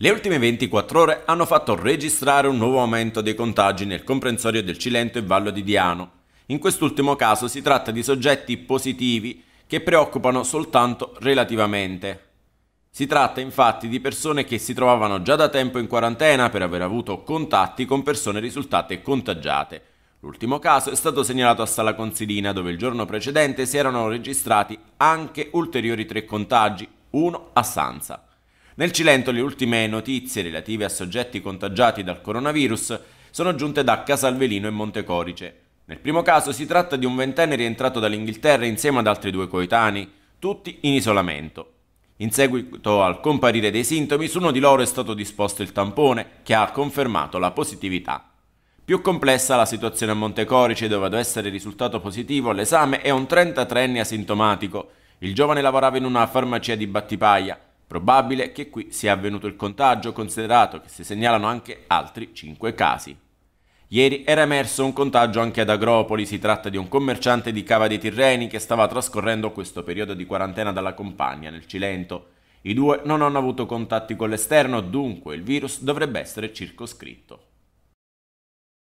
Le ultime 24 ore hanno fatto registrare un nuovo aumento dei contagi nel comprensorio del Cilento e Vallo di Diano. In quest'ultimo caso si tratta di soggetti positivi che preoccupano soltanto relativamente. Si tratta infatti di persone che si trovavano già da tempo in quarantena per aver avuto contatti con persone risultate contagiate. L'ultimo caso è stato segnalato a Sala Consilina dove il giorno precedente si erano registrati anche ulteriori tre contagi, uno a Sanza. Nel Cilento le ultime notizie relative a soggetti contagiati dal coronavirus sono giunte da Casalvelino e Montecorice. Nel primo caso si tratta di un ventenne rientrato dall'Inghilterra insieme ad altri due coetanei, tutti in isolamento. In seguito al comparire dei sintomi, su uno di loro è stato disposto il tampone, che ha confermato la positività. Più complessa la situazione a Montecorice, dove ad essere risultato positivo all'esame è un 33enne asintomatico. Il giovane lavorava in una farmacia di Battipaglia. Probabile che qui sia avvenuto il contagio, considerato che si segnalano anche altri 5 casi. Ieri era emerso un contagio anche ad Agropoli, si tratta di un commerciante di Cava dei Tirreni che stava trascorrendo questo periodo di quarantena dalla compagna nel Cilento. I due non hanno avuto contatti con l'esterno, dunque il virus dovrebbe essere circoscritto.